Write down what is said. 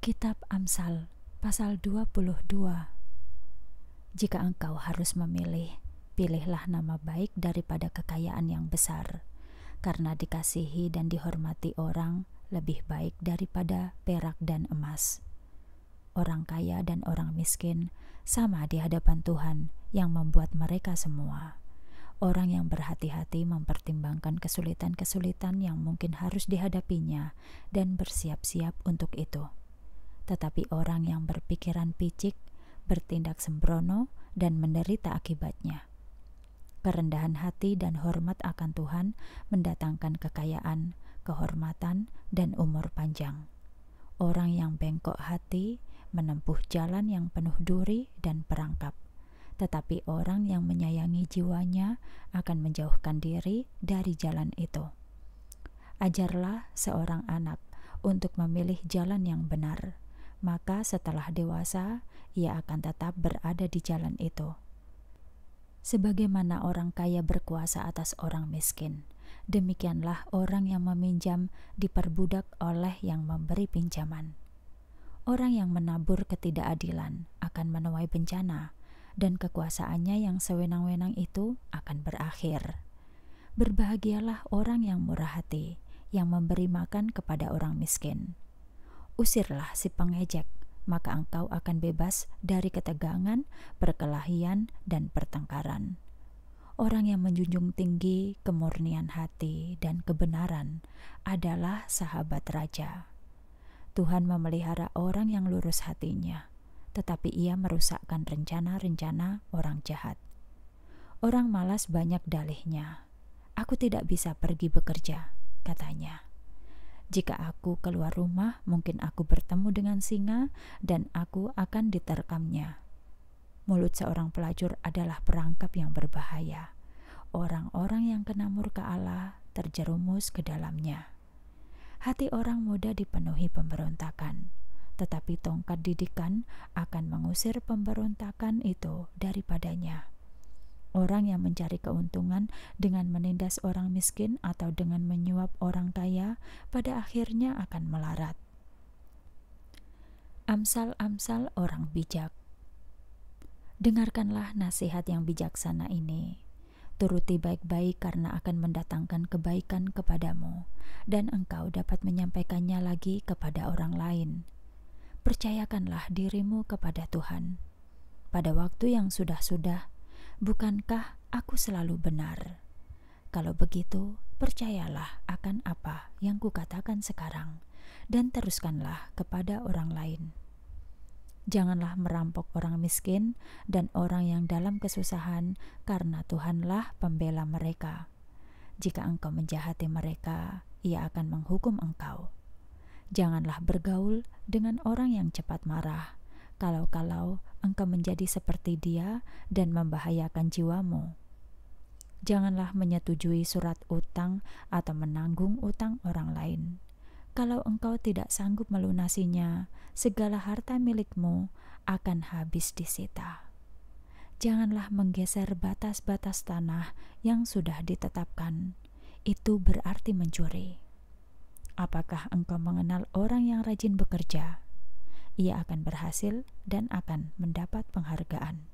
Kitab Amsal pasal 22 Jika engkau harus memilih, pilihlah nama baik daripada kekayaan yang besar, karena dikasihi dan dihormati orang lebih baik daripada perak dan emas. Orang kaya dan orang miskin sama di hadapan Tuhan yang membuat mereka semua. Orang yang berhati-hati mempertimbangkan kesulitan-kesulitan yang mungkin harus dihadapinya dan bersiap-siap untuk itu tetapi orang yang berpikiran picik, bertindak sembrono, dan menderita akibatnya. Kerendahan hati dan hormat akan Tuhan mendatangkan kekayaan, kehormatan, dan umur panjang. Orang yang bengkok hati menempuh jalan yang penuh duri dan perangkap, tetapi orang yang menyayangi jiwanya akan menjauhkan diri dari jalan itu. Ajarlah seorang anak untuk memilih jalan yang benar, maka setelah dewasa ia akan tetap berada di jalan itu. Sebagaimana orang kaya berkuasa atas orang miskin, demikianlah orang yang meminjam diperbudak oleh yang memberi pinjaman. Orang yang menabur ketidakadilan akan menuai bencana, dan kekuasaannya yang sewenang-wenang itu akan berakhir. Berbahagialah orang yang murah hati, yang memberi makan kepada orang miskin Usirlah si pengejek, maka engkau akan bebas dari ketegangan, perkelahian, dan pertengkaran. Orang yang menjunjung tinggi kemurnian hati dan kebenaran adalah sahabat raja. Tuhan memelihara orang yang lurus hatinya, tetapi Ia merusakkan rencana-rencana orang jahat. Orang malas banyak dalihnya. Aku tidak bisa pergi bekerja, katanya. Jika aku keluar rumah, mungkin aku bertemu dengan singa dan aku akan diterkamnya. Mulut seorang pelacur adalah perangkap yang berbahaya. Orang-orang yang kena murka Allah terjerumus ke dalamnya. Hati orang muda dipenuhi pemberontakan, tetapi tongkat didikan akan mengusir pemberontakan itu daripadanya. Orang yang mencari keuntungan dengan menindas orang miskin atau dengan menyuap orang kaya pada akhirnya akan melarat. Amsal-amsal orang bijak. Dengarkanlah nasihat yang bijaksana ini. Turuti baik-baik karena akan mendatangkan kebaikan kepadamu dan engkau dapat menyampaikannya lagi kepada orang lain. Percayakanlah dirimu kepada Tuhan. Pada waktu yang sudah-sudah, Bukankah aku selalu benar? Kalau begitu, percayalah akan apa yang kukatakan sekarang, dan teruskanlah kepada orang lain. Janganlah merampok orang miskin dan orang yang dalam kesusahan, karena Tuhanlah pembela mereka. Jika engkau menjahati mereka, Ia akan menghukum engkau. Janganlah bergaul dengan orang yang cepat marah, kalau-kalau engkau menjadi seperti dia dan membahayakan jiwamu. Janganlah menyetujui surat utang atau menanggung utang orang lain. Kalau engkau tidak sanggup melunasinya, segala harta milikmu akan habis disita. Janganlah menggeser batas-batas tanah yang sudah ditetapkan. Itu berarti mencuri. Apakah engkau mengenal orang yang rajin bekerja? ia akan berhasil dan akan mendapat penghargaan.